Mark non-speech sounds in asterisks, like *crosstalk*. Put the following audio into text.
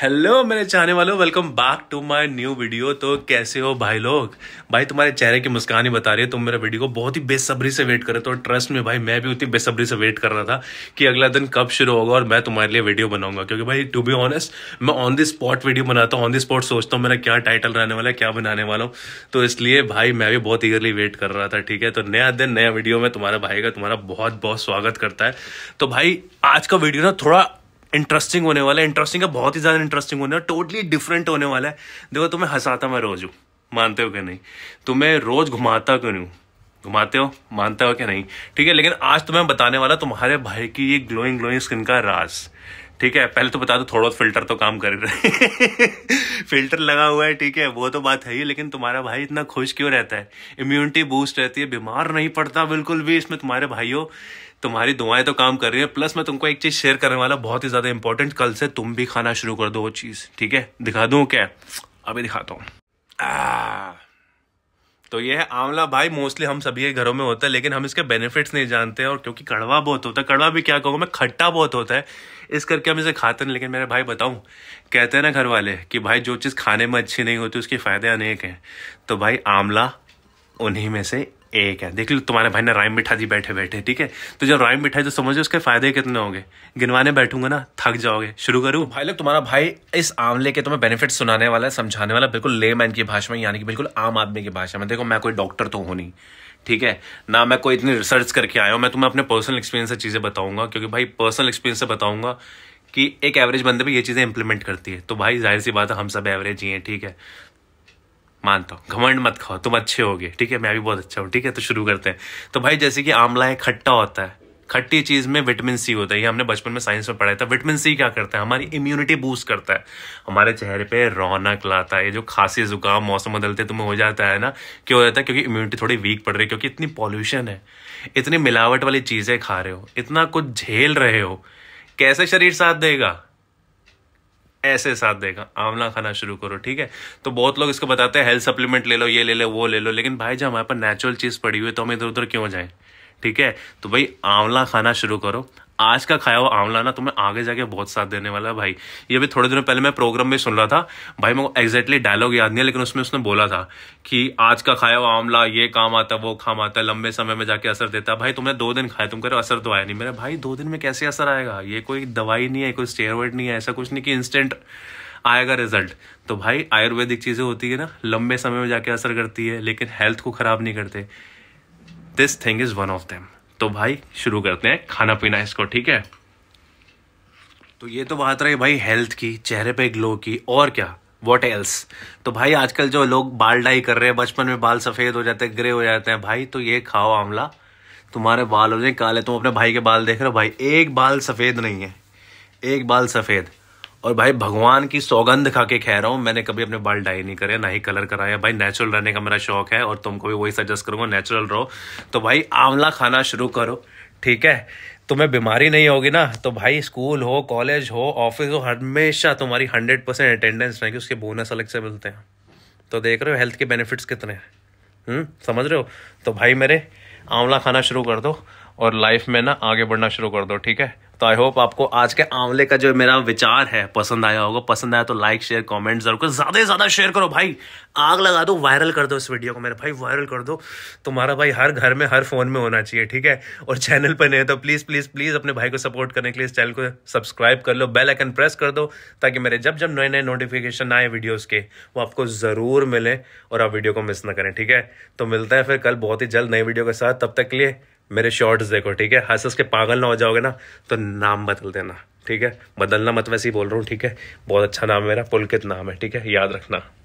hello मेरे चाहने वालों welcome back to my new video तो कैसे हो भाई लोग भाई तुम्हारे चेहरे की मुस्कान ही बता रही है तुम मेरे वीडियो को बहुत ही बेसब्री से वेट कर रहे हो तो ट्रस्ट में भाई मैं भी उतनी बेसब्री से वेट कर रहा था कि अगला दिन कब शुरू होगा और मैं तुम्हारे लिए वीडियो बनाऊंगा क्योंकि भाई टू बी ऑनेस्ट मैं ऑन द स्पॉट वीडियो बनाता हूँ ऑन द स्पॉट सोचता हूँ मेरा क्या टाइटल रहने वाला है क्या बनाने वाला हूँ तो इसलिए भाई मैं भी बहुत ईगरली वेट कर रहा था ठीक है तो नया दिन नया वीडियो में तुम्हारा भाई का तुम्हारा बहुत बहुत स्वागत करता है तो भाई आज का वीडियो ना थोड़ा इंटरेस्टिंग होने वाला है इंटरेस्टिंग का बहुत ही ज़्यादा इंटरेस्टिंग होने वाला टोटली डिफरेंट होने वाला है देखो तुम्हें हंसाता मैं रोज हूँ मानते हो क्या नहीं तुम्हें रोज घुमाता क्यों नहीं घुमाते हो मानते हो क्या नहीं ठीक है लेकिन आज तुम्हें बताने वाला तुम्हारे भाई की ये ग्लोइंग ग्लोइंग स्किन का राज ठीक है पहले तो बता दो थोड़ा फिल्टर तो काम कर रहे फिल्टर *laughs* लगा हुआ है ठीक है वो तो बात है ही लेकिन तुम्हारा भाई इतना खुश क्यों रहता है इम्यूनिटी बूस्ट रहती है बीमार नहीं पड़ता बिल्कुल भी इसमें तुम्हारे भाइयों तुम्हारी दुआएं तो काम कर रही है प्लस मैं तुमको एक चीज़ शेयर करने वाला बहुत ही ज़्यादा इंपॉर्टेंट कल से तुम भी खाना शुरू कर दो वो चीज़ ठीक है दिखा दू क्या अभी दिखाता हूँ तो ये है आंवला भाई मोस्टली हम सभी के घरों में होता है लेकिन हम इसके बेनिफिट्स नहीं जानते और क्योंकि कड़वा बहुत होता है कड़वा भी क्या कहूँ मैं खट्टा बहुत होता है इस करके हम इसे खाते नहीं लेकिन मेरे भाई बताऊँ कहते हैं ना घर वाले कि भाई जो चीज़ खाने में अच्छी नहीं होती उसके फ़ायदे अनेक हैं तो भाई आंवला उन्हीं में से एक है देख लो तुम्हारे भाई ने राइम मिठा दी बैठे बैठे ठीक है तो जब राइम मिठाई तो समझो उसके फायदे कितने होंगे गिनवाने बैठूंगा ना थक जाओगे शुरू करूँ भाई लोग तुम्हारा भाई इस आमले के तुम्हें बेनिफिट सुनाने वाला है समझाने वाला बिल्कुल ले मैन की भाषा में यानी कि बिल्कुल आम आदमी की भाषा में देखो मैं कोई डॉक्टर तो हूँ नहीं ठीक है ना मैं कोई इतनी रिसर्च करके आया हूँ मैं तुम्हें अपने पर्सनल एक्सपीरियंस से चीज़ें बताऊंगा क्योंकि भाई पर्सनल एक्सपीरियंस से बताऊंगा कि एक एवरेज बंदे पे ये चीज़ें इंप्लीमेंट करती है तो भाई जाहिर सी बात है हम सब एवरेज ही हैं ठीक है मानता हूँ घमंड मत खाओ तुम अच्छे होगे ठीक है मैं भी बहुत अच्छा हूँ ठीक है तो शुरू करते हैं तो भाई जैसे कि आंवला है खट्टा होता है खट्टी चीज़ में विटामिन सी होता है ये हमने बचपन में साइंस में पढ़ाया था विटामिन सी क्या करता है हमारी इम्यूनिटी बूस्ट करता है हमारे चेहरे पे रौनक लाता है ये जो खांसी जुकाम मौसम बदलते तुम्हें हो जाता है ना क्यों हो जाता है क्योंकि इम्यूनिटी थोड़ी वीक पड़ रही है क्योंकि इतनी पॉल्यूशन है इतनी मिलावट वाली चीज़ें खा रहे हो इतना कुछ झेल रहे हो कैसे शरीर साथ देगा ऐसे साथ देगा आंवला खाना शुरू करो ठीक है तो बहुत लोग इसको बताते हैं हेल्थ सप्लीमेंट ले लो ये ले लो वो ले लो लेकिन भाई जब हमारे पास नेचुरल चीज़ पड़ी हुई है तो हम इधर उधर क्यों जाएं ठीक है तो भाई आंवला खाना शुरू करो आज का खाया हुआ आंवला ना तुम्हें तो आगे जाके बहुत साथ देने वाला है भाई ये भी थोड़े दिनों पहले मैं प्रोग्राम में सुन रहा था भाई मेरे को एग्जैक्टली डायलॉग याद नहीं है लेकिन उसमें उसने बोला था कि आज का खाया हुआ आंवला ये काम आता वो काम आता लंबे समय में जाके असर देता भाई तुमने दो दिन खाया तुम करो असर तो आया नहीं मेरा भाई दो दिन में कैसे असर आएगा ये कोई दवाई नहीं है कोई स्टेरॉइड नहीं है ऐसा कुछ नहीं कि इंस्टेंट आएगा रिजल्ट तो भाई आयुर्वेदिक चीज़ें होती है ना लंबे समय में जाके असर करती है लेकिन हेल्थ को ख़राब नहीं करते this thing is one of them तो भाई शुरू करते हैं खाना पीना इसको ठीक है तो ये तो बात रही भाई हेल्थ की चेहरे पे ग्लो की और क्या वॉट एल्स तो भाई आजकल जो लोग बाल डाई कर रहे हैं बचपन में बाल सफ़ेद हो जाते हैं ग्रे हो जाते हैं भाई तो ये खाओ आंवला तुम्हारे बाल हो जाए काले तुम अपने भाई के बाल देख रहे हो भाई एक बाल सफ़ेद नहीं है एक बाल सफ़ेद और भाई भगवान की सौगंध खा के कह रहा हूँ मैंने कभी अपने बाल डाई नहीं करे ना ही कलर कराया भाई नेचुरल रहने का मेरा शौक है और तुमको भी वही सजेस्ट करूँगा नेचुरल रहो तो भाई आंवला खाना शुरू करो ठीक है तुम्हें बीमारी नहीं होगी ना तो भाई स्कूल हो कॉलेज हो ऑफिस हो हमेशा तुम्हारी हंड्रेड परसेंट अटेंडेंस रहेगी उसके बोनस अलग से मिलते हैं तो देख रहे हो हेल्थ के बेनिफिट्स कितने हैं हम्म, समझ रहे हो तो भाई मेरे आंवला खाना शुरू कर दो और लाइफ में ना आगे बढ़ना शुरू कर दो ठीक है तो आई होप आपको आज के आंवले का जो मेरा विचार है पसंद आया होगा पसंद आया तो लाइक शेयर कमेंट जरूर करो ज़्यादा से ज़्यादा शेयर करो भाई आग लगा दो वायरल कर दो इस वीडियो को मेरे भाई वायरल कर दो तुम्हारा भाई हर घर में हर फोन में होना चाहिए ठीक है और चैनल पर नहीं तो प्लीज़ प्लीज़ प्लीज़ अपने भाई को सपोर्ट करने के लिए इस चैनल को सब्सक्राइब कर लो बेल आइकन प्रेस कर दो ताकि मेरे जब जब नए नए नोटिफिकेशन आए वीडियोज़ के वो आपको ज़रूर मिले और आप वीडियो को मिस ना करें ठीक है तो मिलता है फिर कल बहुत ही जल्द नई वीडियो के साथ तब तक के लिए मेरे शॉर्ट्स देखो ठीक है हंस हंस के पागल ना हो जाओगे ना तो नाम बदल देना ठीक है बदलना मत वैसे ही बोल रहा हूँ ठीक है बहुत अच्छा नाम है मेरा पुलकित नाम है ठीक है याद रखना